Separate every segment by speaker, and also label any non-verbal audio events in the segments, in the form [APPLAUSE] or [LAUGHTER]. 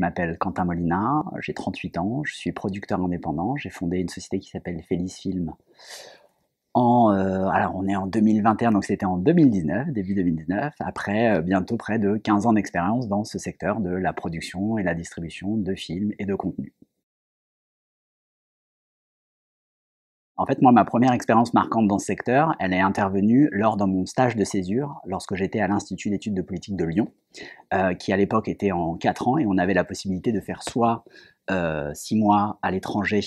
Speaker 1: Je m'appelle Quentin Molina, j'ai 38 ans, je suis producteur indépendant, j'ai fondé une société qui s'appelle Félix Film. En, euh, alors on est en 2021, donc c'était en 2019, début 2019, après euh, bientôt près de 15 ans d'expérience dans ce secteur de la production et la distribution de films et de contenus. En fait, moi, ma première expérience marquante dans ce secteur, elle est intervenue lors de mon stage de césure, lorsque j'étais à l'Institut d'études de politique de Lyon, euh, qui à l'époque était en 4 ans, et on avait la possibilité de faire soit 6 euh, mois à l'étranger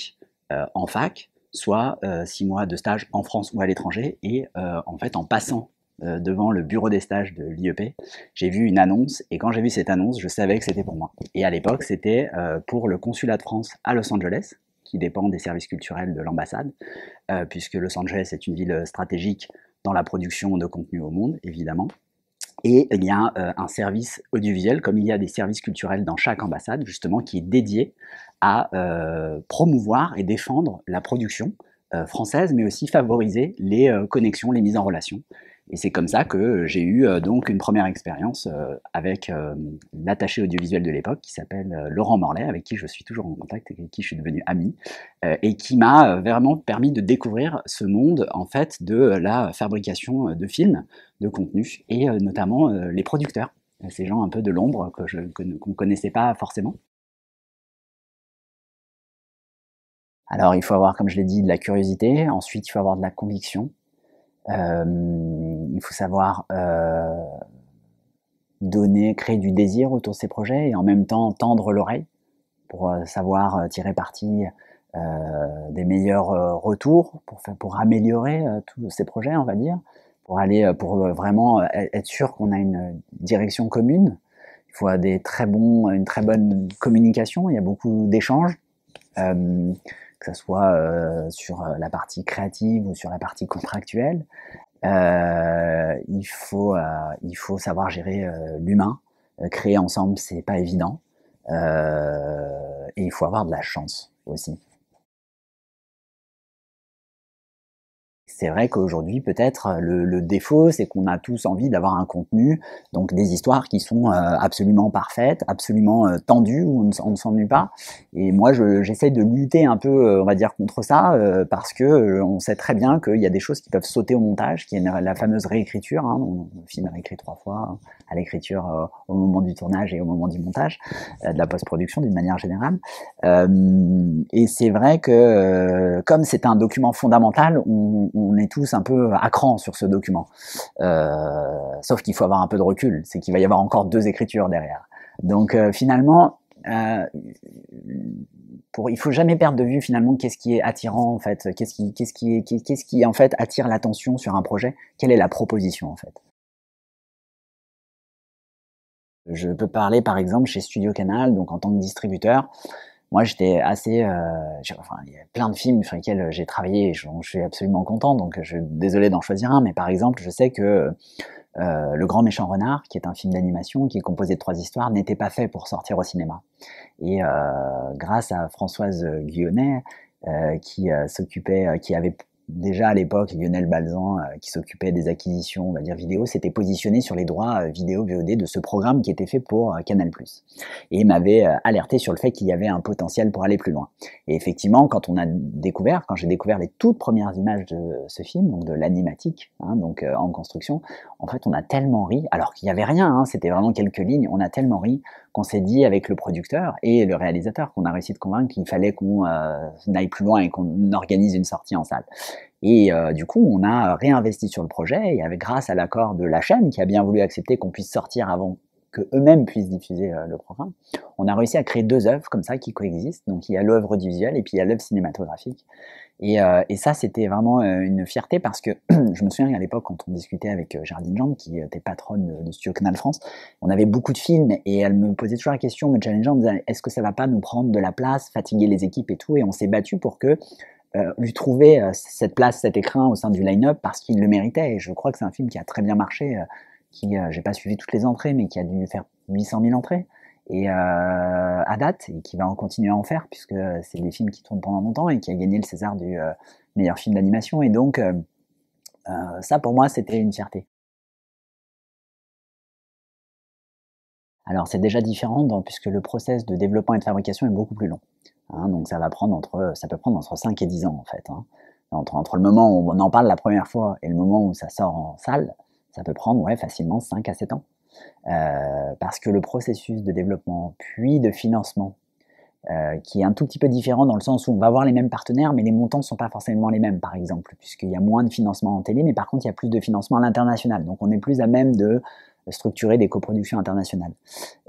Speaker 1: euh, en fac, soit 6 mois de stage en France ou à l'étranger, et en fait, en passant devant le bureau des stages de l'IEP, j'ai vu une annonce et quand j'ai vu cette annonce, je savais que c'était pour moi. Et à l'époque, c'était pour le consulat de France à Los Angeles, qui dépend des services culturels de l'ambassade, euh, puisque Los Angeles est une ville euh, stratégique dans la production de contenu au monde, évidemment. Et il y a un service audiovisuel, comme il y a des services culturels dans chaque ambassade, justement, qui est dédié à euh, promouvoir et défendre la production française, mais aussi favoriser les connexions, les mises en relation et c'est comme ça que j'ai eu euh, donc une première expérience euh, avec l'attaché euh, audiovisuel de l'époque qui s'appelle Laurent Morlaix, avec qui je suis toujours en contact et avec qui je suis devenu ami, et qui m'a vraiment permis de découvrir ce monde en fait de la fabrication de films, de contenu et notamment les producteurs, ces gens un peu de l'ombre que je qu'on ne connaissait pas forcément. Alors il faut avoir, comme je l'ai dit, de la curiosité, ensuite il faut avoir de la conviction, euh, il faut savoir euh, donner, créer du désir autour de ces projets et en même temps tendre l'oreille pour euh, savoir tirer parti des meilleurs retours pour, pour améliorer tous ces projets, on va dire, pour aller pour vraiment e-, être sûr qu'on a une direction commune. Il faut des très bons, une très bonne communication. Il y a beaucoup d'échanges que ce soit euh, sur euh, la partie créative ou sur la partie contractuelle. Euh, il faut il faut savoir gérer l'humain. créer ensemble, c'est pas évident. et il faut avoir de la chance aussi. C'est vrai qu'aujourd'hui, peut-être, euh, le, défaut, c'est qu'on a tous envie d'avoir un contenu, donc des histoires qui sont euh, absolument parfaites, absolument euh, tendues, où on ne, s'ennuie pas. Et moi, j'essaye de lutter un peu, on va dire, contre ça, parce que on sait très bien qu'il y a des choses qui peuvent sauter au montage, qui est la fameuse réécriture. Hein. Le film est réécrit trois fois, hein, à l'écriture au moment du tournage et au moment du montage, de la post-production d'une manière générale. et c'est vrai que, comme c'est un document fondamental, on on est tous un peu à cran sur ce document. Euh, sauf qu'il faut avoir un peu de recul, c'est qu'il va y avoir encore deux écritures derrière. Donc euh, finalement, euh, pour, il faut jamais perdre de vue finalement qu'est-ce qui est attirant en fait, qu'est-ce qui, qu'est-ce qui, qu'est-ce qui en fait attire l'attention sur un projet, quelle est la proposition en fait. Je peux parler par exemple chez Studio Canal, donc en tant que distributeur, moi j'étais assez euh, enfin il y a plein de films sur lesquels euh, j'ai travaillé et je suis absolument content donc je suis désolé d'en choisir un mais par exemple je sais que euh, le Grand Méchant Renard, qui est un film d'animation qui est composé de trois histoires, n'était pas fait pour sortir au cinéma. Et grâce à Françoise Guionnet, qui s'occupait, qui avait déjà à l'époque, Lionel Balzan, euh, qui s'occupait des acquisitions, on va dire vidéo, s'était positionné sur les droits euh, vidéo VOD de ce programme qui était fait pour euh, Canal+. Et m'avait alerté sur le fait qu'il y avait un potentiel pour aller plus loin. Et effectivement, quand on a découvert, quand j'ai découvert les toutes premières images de ce film, donc de l'animatique, hein, donc en construction, en fait, on a tellement ri, alors qu'il n'y avait rien, hein, c'était vraiment quelques lignes, on a tellement ri qu'on s'est dit avec le producteur et le réalisateur qu'on a réussi de convaincre qu'il fallait qu'on aille plus loin et qu'on organise une sortie en salle. Et euh, du coup, on a réinvesti sur le projet, et avec grâce à l'accord de la chaîne, qui a bien voulu accepter qu'on puisse sortir avant que eux-mêmes puissent diffuser euh, le programme, on a réussi à créer deux œuvres comme ça qui coexistent. Donc il y a l'œuvre audiovisuelle et puis il y a l'œuvre cinématographique. Et, euh, ça, c'était vraiment une fierté parce que [CLEARS THROAT] je me souviens à l'époque quand on discutait avec Jardine Jand, qui était patronne de, Studio Canal France, on avait beaucoup de films et elle me posait toujours la question, me challengeant, est-ce que ça va pas nous prendre de la place, fatiguer les équipes et tout Et on s'est battu pour que euh, lui trouver euh, cette place, cet écrin au sein du line-up parce qu'il le méritait. Et je crois que c'est un film qui a très bien marché, euh, qui, j'ai pas suivi toutes les entrées, mais qui a dû faire 800 000 entrées et à date et qui va en continuer à en faire puisque c'est des films qui tournent pendant longtemps et qui a gagné le César du meilleur film d'animation et donc ça pour moi c'était une fierté. Alors c'est déjà différent puisque le process de développement et de fabrication est beaucoup plus long. Hein, donc ça va prendre entre, ça peut prendre entre 5 et 10 ans en fait. Hein. Entre, le moment où on en parle la première fois et le moment où ça sort en salle, ça peut prendre ouais, facilement 5 à 7 ans. Euh, parce que le processus de développement puis de financement, euh, qui est un tout petit peu différent dans le sens où on va avoir les mêmes partenaires, mais les montants ne sont pas forcément les mêmes, par exemple, puisqu'il y a moins de financement en télé, mais par contre il y a plus de financement à l'international. Donc on est plus à même de structurer des coproductions internationales.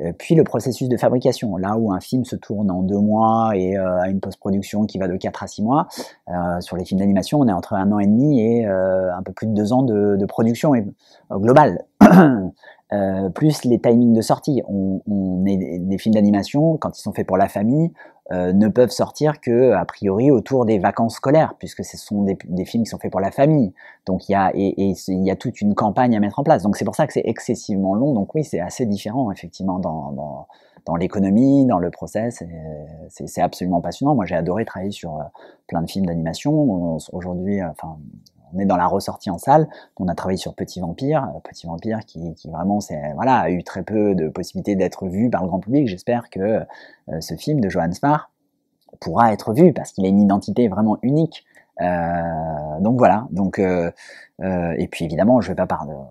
Speaker 1: Euh, puis le processus de fabrication, là où un film se tourne en deux mois et a euh, une post-production qui va de quatre à six mois, euh, sur les films d'animation, on est entre un an et demi et un peu plus de deux ans de, production globale. [COUGHS] plus les timings de sortie. On, on est des films d'animation, quand ils sont faits pour la famille, euh, ne peuvent sortir que a priori autour des vacances scolaires, puisque ce sont des, films qui sont faits pour la famille. Donc il y a et, il y a toute une campagne à mettre en place. Donc c'est pour ça que c'est excessivement long. Donc oui, c'est assez différent effectivement dans, dans, dans l'économie, dans le process. Euh, c'est absolument passionnant. Moi j'ai adoré travailler sur euh, plein de films d'animation. Aujourd'hui, enfin on est dans la ressortie en salle. On a travaillé sur Petit Vampire, euh, Petit Vampire qui, vraiment a eu très peu de possibilités d'être vu par le grand public. J'espère que euh, ce film de Johan Farr pourra être vu parce qu'il a une identité vraiment unique. Euh, donc voilà. Donc et puis évidemment, je vais pas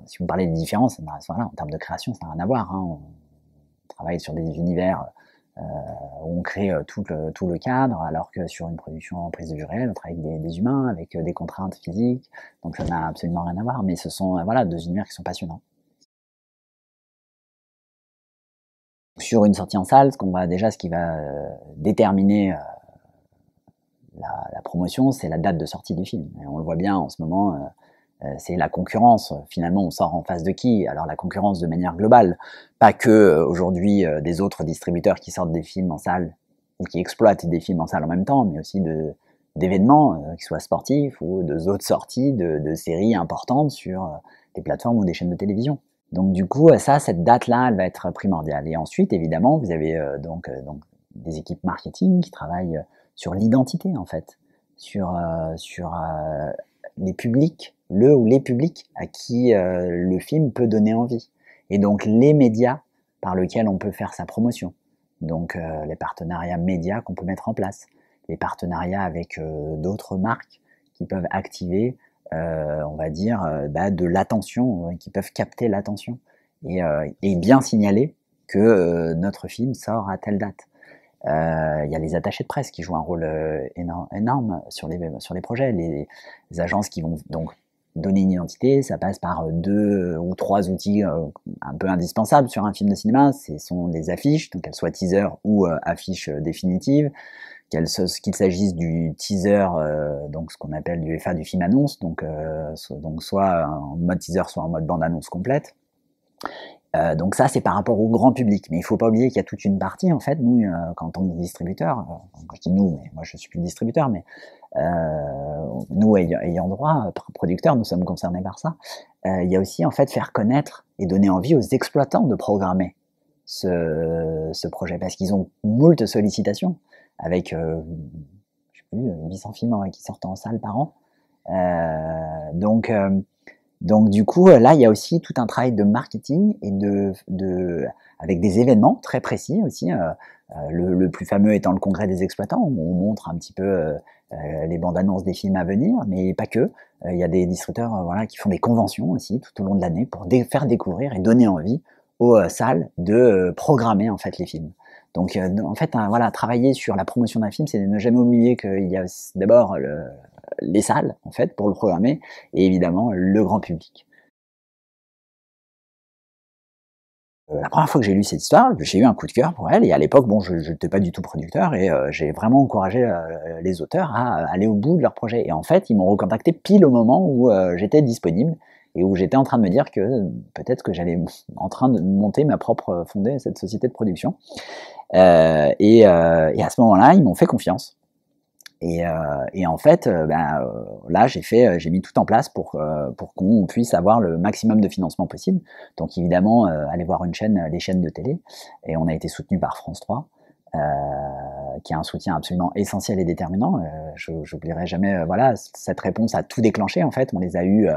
Speaker 1: Si vous parlez de différence, en termes de création, ça n'a rien à voir. Hein. On travaille sur des univers euh, on crée euh, tout le, cadre, alors que sur une production en prise de vue réelle, on travaille avec des, humains, avec euh, des contraintes physiques, donc ça n'a absolument rien à voir, mais ce sont voilà, deux univers qui sont passionnants. Sur une sortie en salle, ce qu'on va déjà, ce qui va déterminer la, la, promotion, c'est la date de sortie du film. Et on le voit bien en ce moment, euh, c'est la concurrence. Finalement, on sort en face de qui Alors la concurrence de manière globale, pas que euh, aujourd'hui euh, des autres distributeurs qui sortent des films en salle ou qui exploitent des films en salle en même temps, mais aussi de d'événements, qui soient sportifs ou de autres sorties de, séries importantes sur des plateformes ou des chaînes de télévision. Donc du coup, ça, cette date-là, elle va être primordiale. Et ensuite, évidemment, vous avez donc, donc des équipes marketing qui travaillent sur l'identité en fait, sur sur les publics, le ou les publics à qui euh, le film peut donner envie. Et donc les médias par lesquels on peut faire sa promotion. Donc euh, les partenariats médias qu'on peut mettre en place, les partenariats avec euh, d'autres marques qui peuvent activer, on va dire, bah, de l'attention, qui peuvent capter l'attention et, et, bien signaler que notre film sort à telle date. Euh, il y a les attachés de presse qui jouent un rôle euh, énorme, énorme, sur les, sur les projets. Les, agences qui vont donc donner une identité, ça passe par euh, deux ou trois outils un peu indispensables sur un film de cinéma. Ce sont les affiches, donc qu'elles soient teaser ou affiches définitives, qu'il s'agisse du teaser, donc ce qu'on appelle du FA du film annonce, donc, donc soit en mode teaser, soit en mode bande annonce complète. Euh, donc ça, c'est par rapport au grand public. Mais il faut pas oublier qu'il y a toute une partie, en fait, nous, euh, quand on est distributeur, euh, je dis nous, mais moi je suis plus distributeur, mais nous, ayant, droit, producteurs, nous sommes concernés par ça. il y a aussi, en fait, faire connaître et donner envie aux exploitants de programmer ce, projet, parce qu'ils ont moult sollicitations avec, je sais plus, 800 films hein, qui sortent en salle par an. donc donc du coup, euh, là, il y a aussi tout un travail de marketing et de, de avec des événements très précis aussi. Euh, euh, le, le, plus fameux étant le congrès des exploitants, où on montre un petit peu les bandes annonces des films à venir, mais pas que. Il y a des distributeurs voilà, qui font des conventions aussi tout au long de l'année pour faire découvrir et donner envie aux salles de programmer en fait les films. Donc en fait, hein, voilà, travailler sur la promotion d'un film, c'est ne jamais oublier qu'il y a d'abord le les salles, en fait, pour le programmer, et évidemment le grand public. Euh, la première fois que j'ai lu cette histoire, j'ai eu un coup de cœur pour elle, et à l'époque, bon, je n'étais pas du tout producteur, et euh, j'ai vraiment encouragé euh, les auteurs à, aller au bout de leur projet. Et en fait, ils m'ont recontacté pile au moment où j'étais disponible, et où j'étais en train de me dire que peut-être que j'allais en train de monter ma propre, fondée, cette société de production. et, à ce moment-là, ils m'ont fait confiance. Et, euh, et en fait, euh, ben, euh, là, j'ai fait, j'ai mis tout en place pour pour qu'on puisse avoir le maximum de financement possible. Donc évidemment, aller voir une chaîne, les chaînes de télé, et on a été soutenu par France 3. Euh, qui a un soutien absolument essentiel et déterminant. je J'oublierai jamais voilà cette réponse a tout déclenché en fait. On les a eu,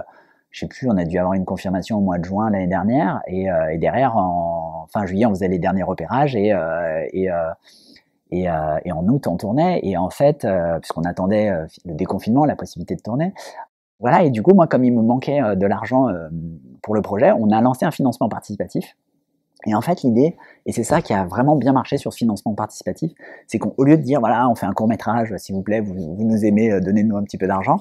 Speaker 1: je sais plus, on a dû avoir une confirmation au mois de juin l'année dernière et, et derrière en fin juillet on faisait les derniers repérages et, et et, euh, et, en août, on tournait. Et en fait, euh, puisqu'on attendait euh, le déconfinement, la possibilité de tourner, voilà. Et du coup, moi, comme il me manquait euh, de l'argent euh, pour le projet, on a lancé un financement participatif. Et en fait, l'idée, et c'est ça qui a vraiment bien marché sur ce financement participatif, c'est qu'au lieu de dire, voilà, on fait un court métrage, s'il vous plaît, vous, nous aimez, donnez-nous un petit peu d'argent,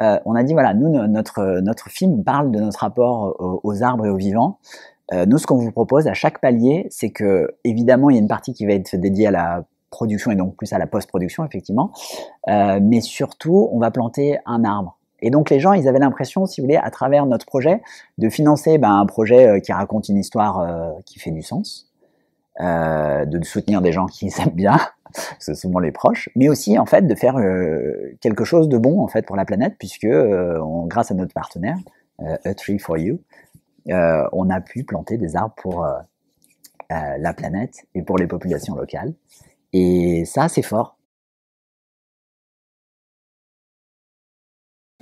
Speaker 1: on a dit, voilà, nous, notre, notre film parle de notre rapport aux, aux arbres et aux vivants. nous, ce qu'on vous propose à chaque palier, c'est que, évidemment, il y a une partie qui va être dédiée à la production et donc plus à la post-production, effectivement. Euh, mais surtout, on va planter un arbre. Et donc les gens, ils avaient l'impression, si vous voulez, à travers notre projet, de financer ben, un projet euh, qui raconte une histoire euh, qui fait du sens, de soutenir des gens qui [LAUGHS] s'aiment bien, c'est souvent les proches, mais aussi en fait de faire quelque chose de bon en fait pour la planète, puisque grâce à notre partenaire, A Tree for You, on a pu planter des arbres pour la planète et pour les populations locales. Et ça, c'est fort.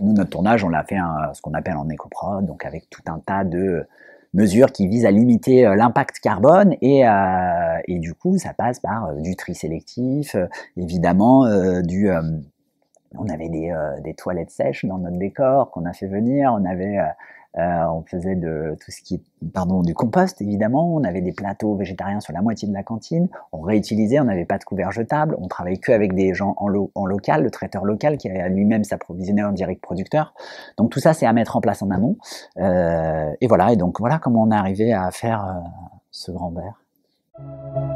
Speaker 1: Nous, notre tournage, on l'a fait ce qu'on appelle en écoprod, donc avec tout un tas de mesures qui visent à limiter euh, l'impact carbone euh, et, du coup, ça passe par euh, du tri sélectif, évidemment, du... on avait des, des, toilettes sèches dans notre décor qu'on a fait venir, on avait euh, on faisait de tout ce qui, pardon, du compost évidemment. On avait des plateaux végétariens sur la moitié de la cantine. On réutilisait, on n'avait pas de couverts jetables. On travaillait que avec des gens en, local, le traiteur local qui avait euh, lui-même s'approvisionné en direct producteur. Donc tout ça, c'est à mettre en place en amont. Euh, et voilà. Et donc voilà comment on est arrivé à faire ce grand verre.